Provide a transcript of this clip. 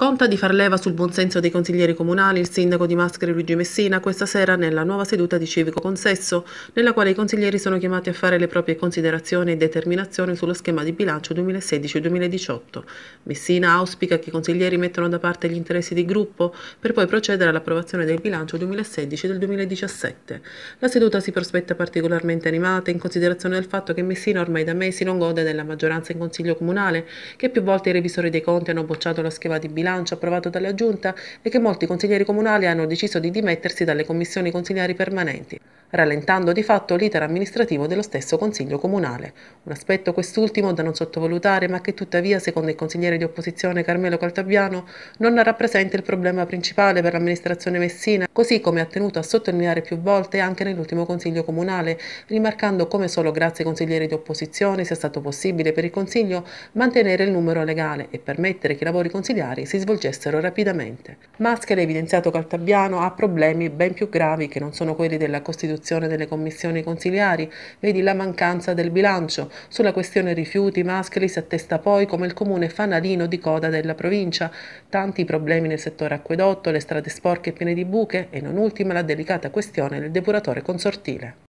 Conta di far leva sul buonsenso dei consiglieri comunali il sindaco di Mascari Luigi Messina questa sera nella nuova seduta di civico consesso, nella quale i consiglieri sono chiamati a fare le proprie considerazioni e determinazioni sullo schema di bilancio 2016-2018. Messina auspica che i consiglieri mettano da parte gli interessi di gruppo per poi procedere all'approvazione del bilancio 2016 del 2017. La seduta si prospetta particolarmente animata in considerazione del fatto che Messina ormai da mesi non gode della maggioranza in consiglio comunale, che più volte i revisori dei conti hanno bocciato la schema di bilancio bilancio approvato dalla Giunta e che molti consiglieri comunali hanno deciso di dimettersi dalle commissioni consigliari permanenti, rallentando di fatto l'iter amministrativo dello stesso Consiglio Comunale. Un aspetto quest'ultimo da non sottovalutare ma che tuttavia, secondo il consigliere di opposizione Carmelo Caltabiano, non rappresenta il problema principale per l'amministrazione messina, così come ha tenuto a sottolineare più volte anche nell'ultimo Consiglio Comunale, rimarcando come solo grazie ai consiglieri di opposizione sia stato possibile per il Consiglio mantenere il numero legale e permettere che i lavori consigliari si svolgessero rapidamente. Maschera evidenziato Caltabiano ha problemi ben più gravi che non sono quelli della costituzione delle commissioni consiliari, vedi la mancanza del bilancio. Sulla questione rifiuti Mascheri si attesta poi come il comune fanalino di coda della provincia, tanti problemi nel settore acquedotto, le strade sporche e piene di buche e non ultima la delicata questione del depuratore consortile.